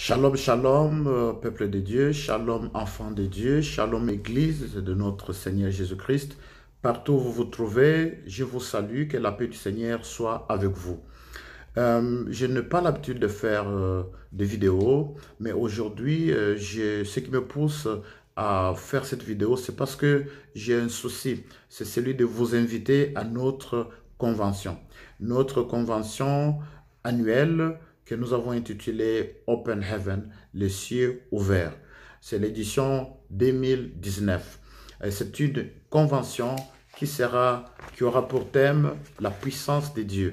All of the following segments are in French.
Shalom, shalom, euh, peuple de Dieu, shalom, enfant de Dieu, shalom, église de notre Seigneur Jésus-Christ. Partout où vous vous trouvez, je vous salue, que la paix du Seigneur soit avec vous. Euh, je n'ai pas l'habitude de faire euh, des vidéos, mais aujourd'hui, ce qui me pousse à faire cette vidéo, c'est parce que j'ai un souci. C'est celui de vous inviter à notre convention. Notre convention annuelle que nous avons intitulé Open Heaven, les cieux ouverts. C'est l'édition 2019. C'est une convention qui sera, qui aura pour thème la puissance de Dieu.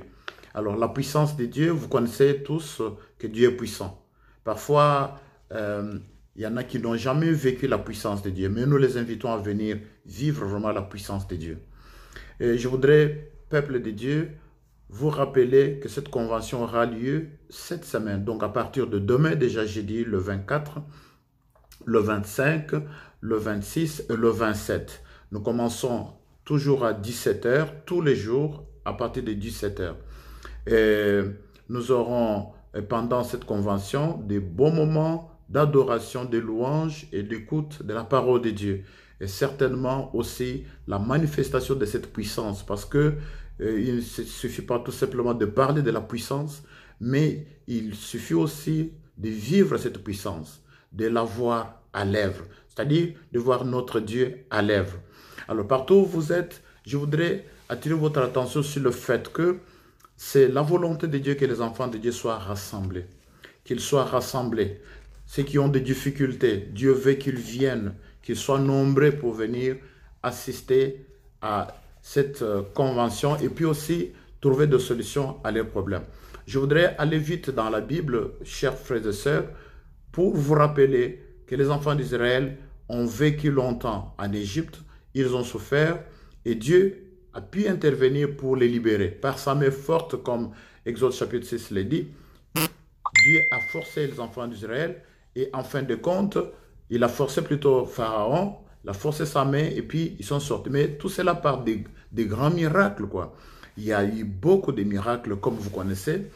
Alors la puissance de Dieu, vous connaissez tous que Dieu est puissant. Parfois, euh, il y en a qui n'ont jamais vécu la puissance de Dieu, mais nous les invitons à venir vivre vraiment la puissance de Dieu. Et je voudrais, peuple de Dieu, vous rappelez que cette convention aura lieu cette semaine. Donc à partir de demain, déjà j'ai dit le 24, le 25, le 26 et le 27. Nous commençons toujours à 17h, tous les jours à partir de 17h. Et nous aurons euh, pendant cette convention des bons moments d'adoration, de louanges et d'écoute de la parole de Dieu. Et certainement aussi la manifestation de cette puissance parce que euh, il ne suffit pas tout simplement de parler de la puissance, mais il suffit aussi de vivre cette puissance, de la voir à lèvres, c'est-à-dire de voir notre Dieu à lèvres. Alors partout où vous êtes, je voudrais attirer votre attention sur le fait que c'est la volonté de Dieu que les enfants de Dieu soient rassemblés, qu'ils soient rassemblés. Ceux qui ont des difficultés, Dieu veut qu'ils viennent, qu'ils soient nombreux pour venir assister à cette euh, convention et puis aussi trouver des solutions à leurs problèmes. Je voudrais aller vite dans la Bible, chers frères et sœurs, pour vous rappeler que les enfants d'Israël ont vécu longtemps en Égypte, ils ont souffert et Dieu a pu intervenir pour les libérer. Par sa main forte, comme Exode chapitre 6 l'a dit, Dieu a forcé les enfants d'Israël et en fin de compte, il a forcé plutôt Pharaon la force est sa main et puis ils sont sortis. Mais tout cela par des, des grands miracles, quoi. Il y a eu beaucoup de miracles, comme vous connaissez.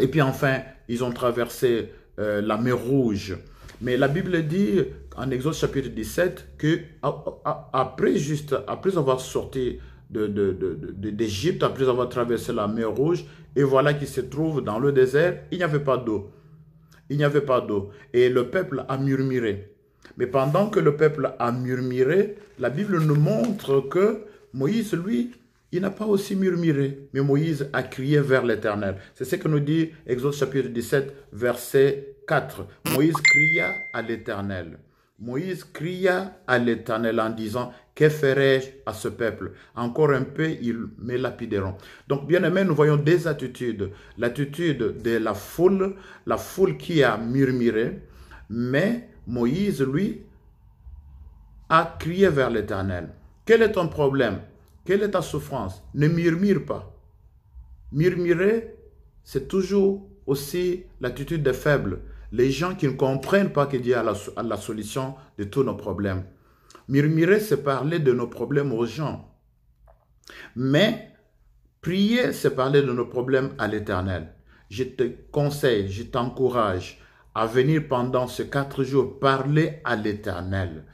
Et puis enfin, ils ont traversé euh, la mer Rouge. Mais la Bible dit en Exode chapitre 17 que après, juste, après avoir sorti d'Égypte, de, après avoir traversé la mer Rouge, et voilà qu'ils se trouvent dans le désert, il n'y avait pas d'eau. Il n'y avait pas d'eau. Et le peuple a murmuré. Mais pendant que le peuple a murmuré, la Bible nous montre que Moïse, lui, il n'a pas aussi murmuré, mais Moïse a crié vers l'Éternel. C'est ce que nous dit Exode chapitre 17, verset 4. Moïse cria à l'Éternel. Moïse cria à l'Éternel en disant, que ferai-je à ce peuple Encore un peu, ils me lapideront. Donc, bien aimé, nous voyons des attitudes. L'attitude de la foule, la foule qui a murmuré, mais Moïse, lui, a crié vers l'Éternel. Quel est ton problème Quelle est ta souffrance Ne murmure pas. Murmurer, c'est toujours aussi l'attitude des faibles, les gens qui ne comprennent pas que Dieu a la, la solution de tous nos problèmes. Murmurer, c'est parler de nos problèmes aux gens. Mais prier, c'est parler de nos problèmes à l'Éternel. Je te conseille, je t'encourage à venir pendant ces quatre jours parler à l'Éternel,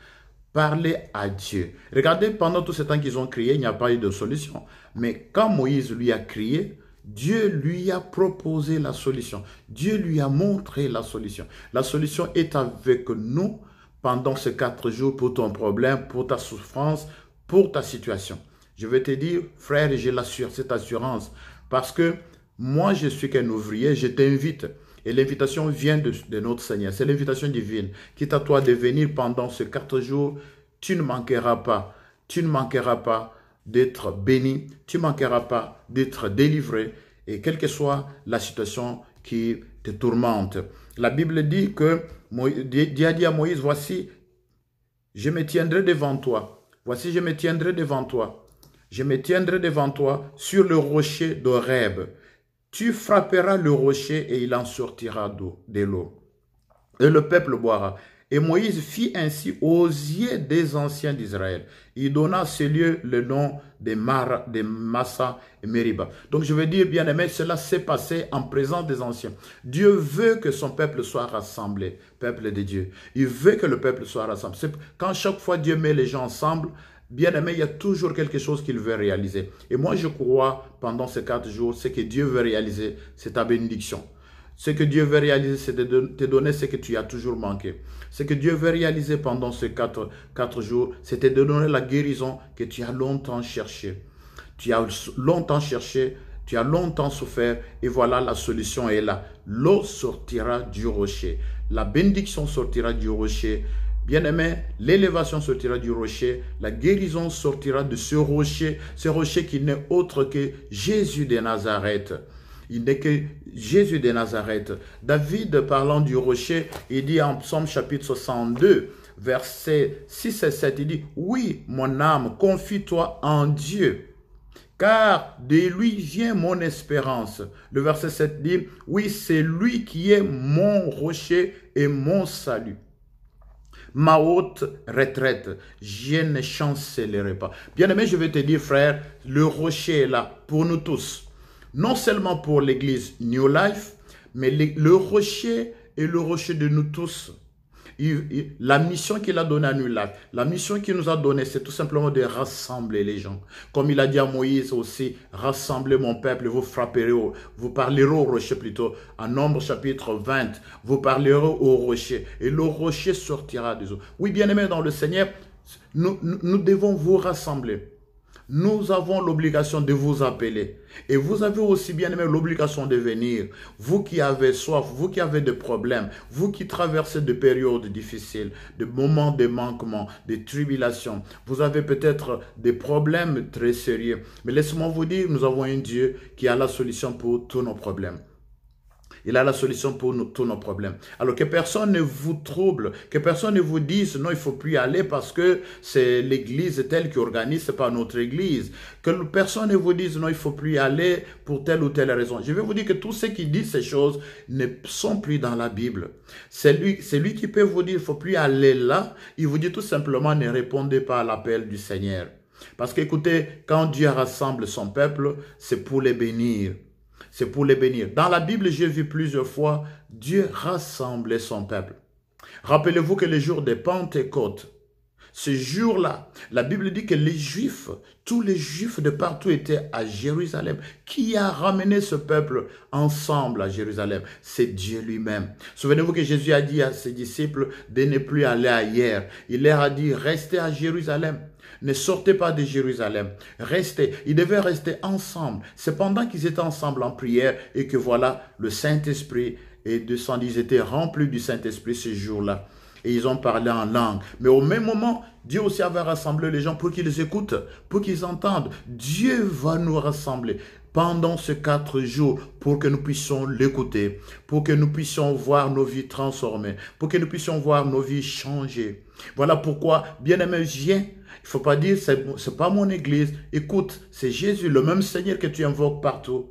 parler à Dieu. Regardez, pendant tout ce temps qu'ils ont crié, il n'y a pas eu de solution. Mais quand Moïse lui a crié, Dieu lui a proposé la solution. Dieu lui a montré la solution. La solution est avec nous pendant ces quatre jours pour ton problème, pour ta souffrance, pour ta situation. Je vais te dire, frère, j'ai cette assurance, parce que moi, je suis qu'un ouvrier, je t'invite et l'invitation vient de, notre Seigneur. C'est l'invitation divine. Quitte à toi de venir pendant ces quatre jours, tu ne manqueras pas. Tu ne manqueras pas d'être béni. Tu ne manqueras pas d'être délivré. Et quelle que soit la situation qui te tourmente. La Bible dit que Dieu dit à Moïse, voici, je me tiendrai devant toi. Voici, je me tiendrai devant toi. Je me tiendrai devant toi sur le rocher d'Oreb. Tu frapperas le rocher et il en sortira de l'eau. Et le peuple boira. Et Moïse fit ainsi aux yeux des anciens d'Israël. Il donna à ce lieu le nom de, Mara, de Massa et Meriba. Donc je veux dire, bien aimé, cela s'est passé en présence des anciens. Dieu veut que son peuple soit rassemblé, peuple de Dieu. Il veut que le peuple soit rassemblé. Quand chaque fois Dieu met les gens ensemble, Bien aimé, il y a toujours quelque chose qu'il veut réaliser. Et moi, je crois, pendant ces quatre jours, ce que Dieu veut réaliser, c'est ta bénédiction. Ce que Dieu veut réaliser, c'est de te donner ce que tu as toujours manqué. Ce que Dieu veut réaliser pendant ces quatre, jours, c'est de te donner la guérison que tu as longtemps cherchée. Tu as longtemps cherché, tu as longtemps souffert, et voilà, la solution est là. L'eau sortira du rocher. La bénédiction sortira du rocher Bien-aimé, l'élévation sortira du rocher, la guérison sortira de ce rocher, ce rocher qui n'est autre que Jésus de Nazareth. Il n'est que Jésus de Nazareth. David, parlant du rocher, il dit en psaume chapitre 62, versets 6 et 7, il dit, oui, mon âme, confie-toi en Dieu. Car de lui vient mon espérance. Le verset 7 dit, oui, c'est lui qui est mon rocher et mon salut ma haute retraite, je ne chancellerai pas. Bien aimé, je vais te dire, frère, le rocher est là pour nous tous. Non seulement pour l'église New Life, mais le rocher est le rocher de nous tous la mission qu'il a donnée à nous la mission qu'il nous a donnée, c'est tout simplement de rassembler les gens. Comme il a dit à Moïse aussi, rassemblez mon peuple, vous frapperez, au, vous parlerez au rocher plutôt. En Nombre chapitre 20, vous parlerez au rocher et le rocher sortira des eaux. Oui, bien aimé dans le Seigneur, nous devons vous rassembler nous avons l'obligation de vous appeler. Et vous avez aussi bien aimé l'obligation de venir. Vous qui avez soif, vous qui avez des problèmes, vous qui traversez des périodes difficiles, des moments de manquement, des tribulations. Vous avez peut-être des problèmes très sérieux. Mais laissez-moi vous dire, nous avons un Dieu qui a la solution pour tous nos problèmes. Il a la solution pour tous nos problèmes. Alors que personne ne vous trouble, que personne ne vous dise non, il faut plus aller parce que c'est l'église telle qui organise, pas notre église. Que personne ne vous dise non, il faut plus aller pour telle ou telle raison. Je vais vous dire que tous ceux qui disent ces choses ne sont plus dans la Bible. C'est lui, c'est lui qui peut vous dire il faut plus aller là. Il vous dit tout simplement ne répondez pas à l'appel du Seigneur. Parce qu'écoutez, quand Dieu rassemble son peuple, c'est pour les bénir. C'est pour les bénir. Dans la Bible, j'ai vu plusieurs fois Dieu rassembler son peuple. Rappelez-vous que les jours des Pentecôtes, ce jour-là, la Bible dit que les Juifs, tous les Juifs de partout étaient à Jérusalem. Qui a ramené ce peuple ensemble à Jérusalem C'est Dieu lui-même. Souvenez-vous que Jésus a dit à ses disciples de ne plus aller ailleurs. Il leur a dit, restez à Jérusalem. Ne sortez pas de Jérusalem. Restez. Ils devaient rester ensemble. C'est pendant qu'ils étaient ensemble en prière et que voilà, le Saint-Esprit est et Ils étaient remplis du Saint-Esprit ce jour-là et ils ont parlé en langue. Mais au même moment, Dieu aussi avait rassemblé les gens pour qu'ils écoutent, pour qu'ils entendent. Dieu va nous rassembler pendant ces quatre jours pour que nous puissions l'écouter, pour que nous puissions voir nos vies transformées, pour que nous puissions voir nos vies changer. Voilà pourquoi, bien-aimé, viens. Il ne faut pas dire, c'est pas mon église. Écoute, c'est Jésus, le même Seigneur que tu invoques partout.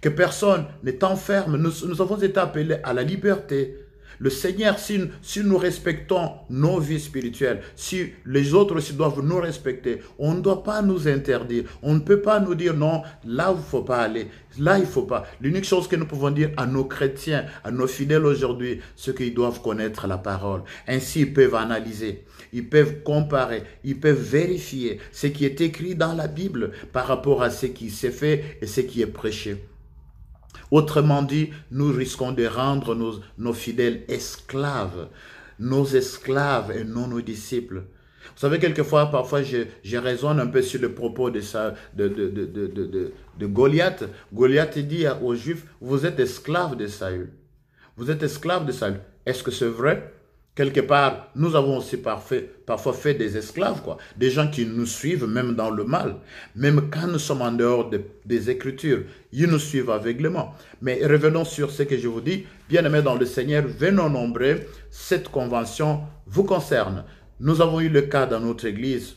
Que personne ne t'enferme. nous avons été appelés à la liberté. Le Seigneur, si, nous respectons nos vies spirituelles, si les autres aussi doivent nous respecter, on ne doit pas nous interdire. On ne peut pas nous dire non, là il ne faut pas aller, là il ne faut pas. L'unique chose que nous pouvons dire à nos chrétiens, à nos fidèles aujourd'hui, c'est qu'ils doivent connaître la parole. Ainsi, ils peuvent analyser, ils peuvent comparer, ils peuvent vérifier ce qui est écrit dans la Bible par rapport à ce qui s'est fait et ce qui est prêché. Autrement dit, nous risquons de rendre nos, fidèles esclaves, nos esclaves et non nos disciples. Vous savez, quelquefois, parfois, je, je, raisonne un peu sur le propos de, de, de, de, de, Goliath. Goliath dit aux Juifs, vous êtes esclaves de Saül. Vous êtes esclaves de Saül. Est-ce que c'est vrai Quelque part, nous avons aussi parfois fait des esclaves, quoi. Des gens qui nous suivent même dans le mal. Même quand nous sommes en dehors des Écritures, ils nous suivent aveuglément. Mais revenons sur ce que je vous dis. Bien-aimés dans le Seigneur, venons nombreux. cette convention vous concerne. Nous avons eu le cas dans notre Église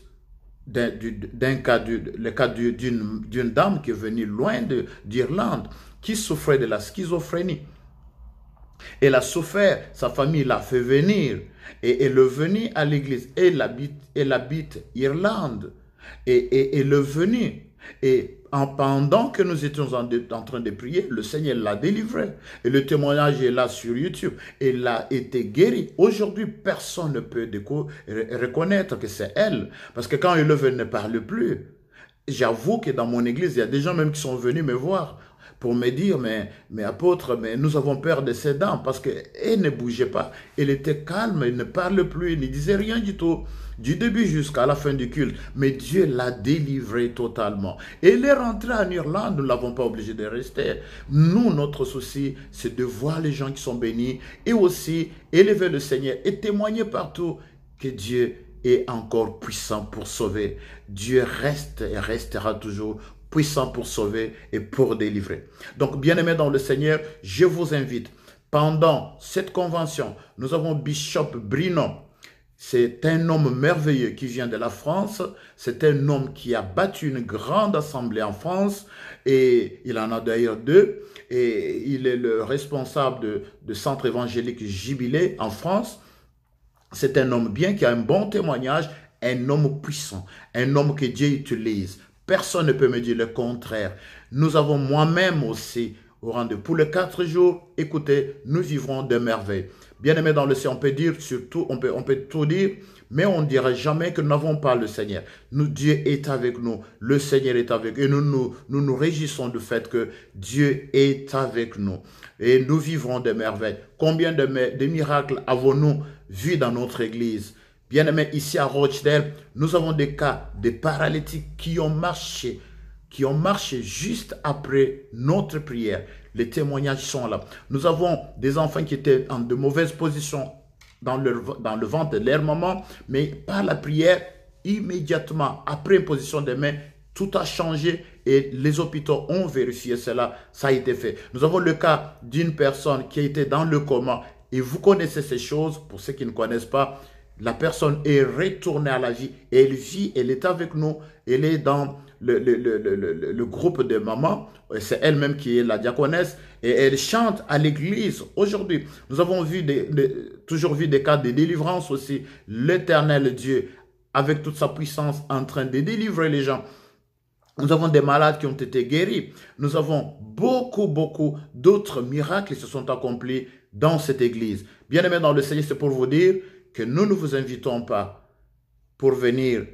d'un cas, le cas d'une dame qui est venue loin d'Irlande, qui souffrait de la schizophrénie. Elle a souffert, sa famille l'a fait venir. Et elle est venue à l'église. Elle habite, elle habite Irlande. Et elle est venue. Et en pendant que nous étions en, train de prier, le Seigneur l'a délivrée. Et le témoignage est là sur YouTube. Elle a été guérie. Aujourd'hui, personne ne peut reconnaître que c'est elle. Parce que quand elle ne parle plus, j'avoue que dans mon église, il y a des gens même qui sont venus me voir pour me dire, mais, mais apôtre, mais nous avons peur de ses dents, parce qu'elle ne bougeait pas, elle était calme, elle ne parlait plus, elle ne disait rien du tout, du début jusqu'à la fin du culte. Mais Dieu l'a délivrée totalement. Et elle est rentrée en Irlande, nous ne l'avons pas obligée de rester. Nous, notre souci, c'est de voir les gens qui sont bénis, et aussi élever le Seigneur, et témoigner partout que Dieu est encore puissant pour sauver. Dieu reste et restera toujours puissant pour sauver et pour délivrer. Donc, bien-aimés dans le Seigneur, je vous invite, pendant cette convention, nous avons Bishop Brino. C'est un homme merveilleux qui vient de la France. C'est un homme qui a battu une grande assemblée en France. Et il en a d'ailleurs deux. Et il est le responsable de, centre évangélique Jubilé en France. C'est un homme bien qui a un bon témoignage, un homme puissant, un homme que Dieu utilise Personne ne peut me dire le contraire. Nous avons moi-même aussi au rendez vous Pour les quatre jours, écoutez, nous vivrons de merveilles. Bien aimé dans le ciel, on peut dire surtout, on peut, on peut tout dire, mais on ne dira jamais que nous n'avons pas le Seigneur. Dieu est avec nous, le Seigneur est avec nous, et nous nous, nous du fait que Dieu est avec nous. Et nous vivrons de merveilles. Combien de, de miracles avons-nous vu dans notre Église Bien-aimés, ici à Rochdale, nous avons des cas de paralytiques qui ont marché, qui ont marché juste après notre prière. Les témoignages sont là. Nous avons des enfants qui étaient en de mauvaises positions dans, le ventre de leur maman, mais par la prière, immédiatement après position des mains, tout a changé et les hôpitaux ont vérifié cela, ça a été fait. Nous avons le cas d'une personne qui était dans le coma et vous connaissez ces choses, pour ceux qui ne connaissent pas, la personne est retournée à la vie. elle vit, elle est avec nous, elle est dans le, groupe de mamans. C'est elle-même qui est la diaconesse. Et elle chante à l'église aujourd'hui. Nous avons vu des, toujours vu des cas de délivrance aussi. L'éternel Dieu, avec toute sa puissance, en train de délivrer les gens. Nous avons des malades qui ont été guéris. Nous avons beaucoup, beaucoup d'autres miracles qui se sont accomplis dans cette église. Bien aimé dans le Seigneur, c'est pour vous dire, que nous ne vous invitons pas pour venir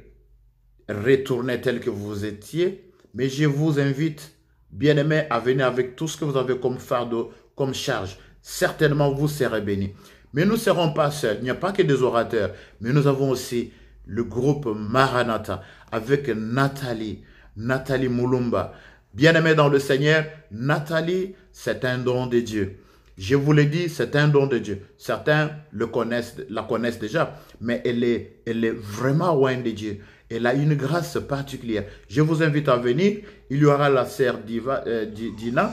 retourner tel que vous étiez, mais je vous invite, bien-aimés, à venir avec tout ce que vous avez comme fardeau, comme charge. Certainement, vous serez bénis. Mais nous ne serons pas seuls. Il n'y a pas que des orateurs, mais nous avons aussi le groupe Maranatha avec Nathalie, Nathalie Moulumba. bien aimé dans le Seigneur, Nathalie, c'est un don de Dieu. Je vous l'ai dit, c'est un don de Dieu. Certains le connaissent, la connaissent déjà, mais elle est, elle est vraiment loin de Dieu. Elle a une grâce particulière. Je vous invite à venir. Il y aura la sœur euh, Dina.